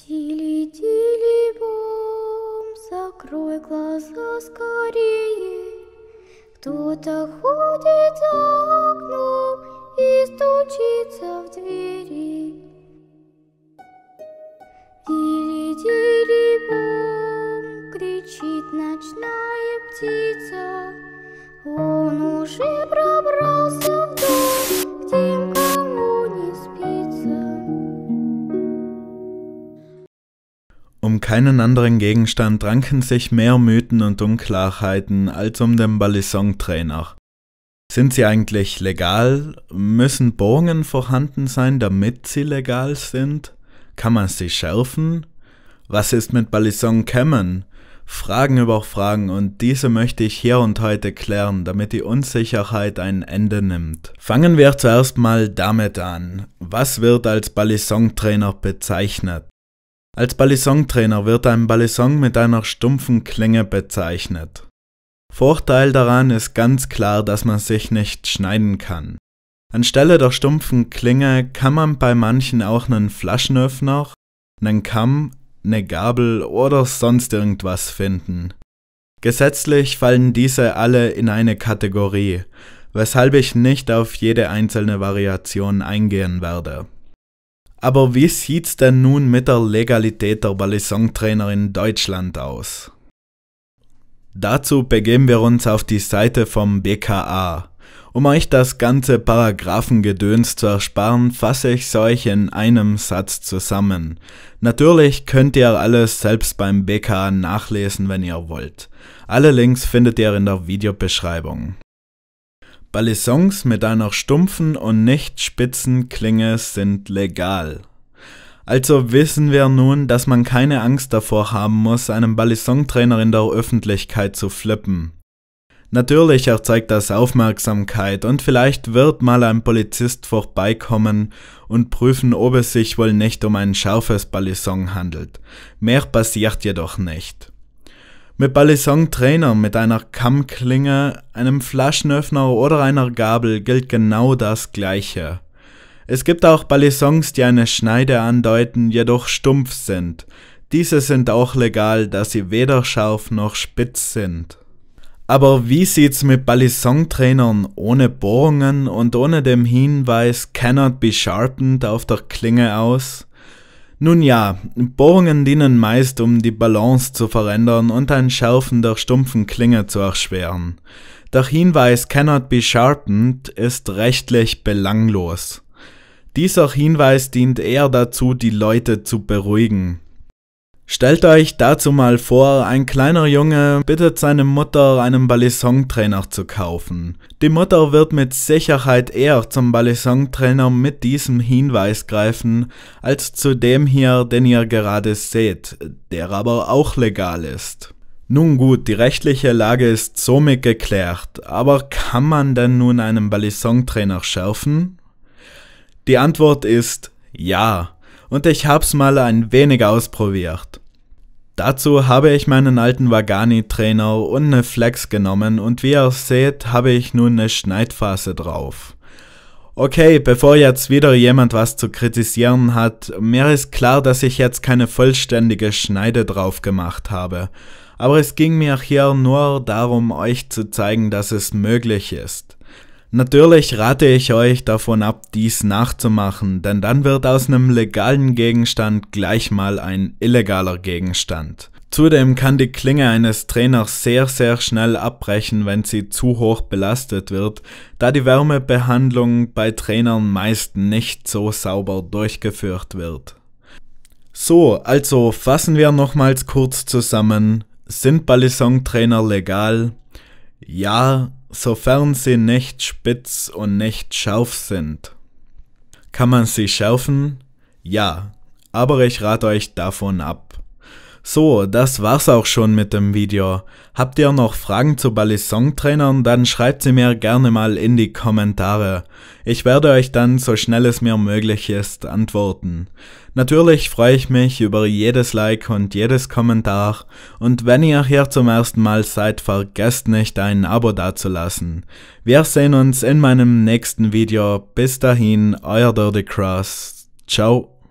Тили-тили бом, закрой глаза скорее. Кто-то ходит за окном и стучится в двери. Тили-тили бом, кричит ночная птица. Он уже пробрался в дом. keinen anderen Gegenstand ranken sich mehr Mythen und Unklarheiten als um den balisong trainer Sind sie eigentlich legal? Müssen Bohrungen vorhanden sein, damit sie legal sind? Kann man sie schärfen? Was ist mit balisong Kämmen? Fragen über Fragen und diese möchte ich hier und heute klären, damit die Unsicherheit ein Ende nimmt. Fangen wir zuerst mal damit an. Was wird als balisong trainer bezeichnet? Als Balisong-Trainer wird ein Balisong mit einer stumpfen Klinge bezeichnet. Vorteil daran ist ganz klar, dass man sich nicht schneiden kann. Anstelle der stumpfen Klinge kann man bei manchen auch einen Flaschenöffner, einen Kamm, eine Gabel oder sonst irgendwas finden. Gesetzlich fallen diese alle in eine Kategorie, weshalb ich nicht auf jede einzelne Variation eingehen werde. Aber wie sieht's denn nun mit der Legalität der Ballisong-Trainer in Deutschland aus? Dazu begeben wir uns auf die Seite vom BKA. Um euch das ganze Paragraphengedöns zu ersparen, fasse ich's euch in einem Satz zusammen. Natürlich könnt ihr alles selbst beim BKA nachlesen, wenn ihr wollt. Alle Links findet ihr in der Videobeschreibung. Balaisons mit einer stumpfen und nicht spitzen Klinge sind legal. Also wissen wir nun, dass man keine Angst davor haben muss, einen Balisong-Trainer in der Öffentlichkeit zu flippen. Natürlich erzeugt das Aufmerksamkeit und vielleicht wird mal ein Polizist vorbeikommen und prüfen, ob es sich wohl nicht um ein scharfes Balisong handelt. Mehr passiert jedoch nicht. Mit Balisson-Trainer, mit einer Kammklinge, einem Flaschenöffner oder einer Gabel gilt genau das Gleiche. Es gibt auch Balisons, die eine Schneide andeuten, jedoch stumpf sind. Diese sind auch legal, da sie weder scharf noch spitz sind. Aber wie sieht's mit Balisson-Trainern ohne Bohrungen und ohne dem Hinweis Cannot be sharpened auf der Klinge aus? Nun ja, Bohrungen dienen meist, um die Balance zu verändern und ein Schärfen der stumpfen Klinge zu erschweren. Der Hinweis cannot be sharpened ist rechtlich belanglos. Dieser Hinweis dient eher dazu, die Leute zu beruhigen. Stellt euch dazu mal vor, ein kleiner Junge bittet seine Mutter, einen balisong trainer zu kaufen. Die Mutter wird mit Sicherheit eher zum balisong trainer mit diesem Hinweis greifen, als zu dem hier, den ihr gerade seht, der aber auch legal ist. Nun gut, die rechtliche Lage ist somit geklärt, aber kann man denn nun einen balisong trainer schärfen? Die Antwort ist ja und ich hab's mal ein wenig ausprobiert. Dazu habe ich meinen alten Wagani-Trainer und eine Flex genommen und wie ihr seht, habe ich nun eine Schneidphase drauf. Okay, bevor jetzt wieder jemand was zu kritisieren hat, mir ist klar, dass ich jetzt keine vollständige Schneide drauf gemacht habe. Aber es ging mir hier nur darum, euch zu zeigen, dass es möglich ist. Natürlich rate ich euch davon ab, dies nachzumachen, denn dann wird aus einem legalen Gegenstand gleich mal ein illegaler Gegenstand. Zudem kann die Klinge eines Trainers sehr sehr schnell abbrechen, wenn sie zu hoch belastet wird, da die Wärmebehandlung bei Trainern meist nicht so sauber durchgeführt wird. So, also fassen wir nochmals kurz zusammen. Sind Balisong-Trainer legal? Ja, Sofern sie nicht spitz und nicht scharf sind. Kann man sie schärfen? Ja, aber ich rate euch davon ab. So, das war's auch schon mit dem Video. Habt ihr noch Fragen zu Ballis trainern dann schreibt sie mir gerne mal in die Kommentare. Ich werde euch dann so schnell es mir möglich ist antworten. Natürlich freue ich mich über jedes Like und jedes Kommentar und wenn ihr hier zum ersten Mal seid, vergesst nicht ein Abo dazulassen. Wir sehen uns in meinem nächsten Video. Bis dahin, euer Dirty Cross. Ciao.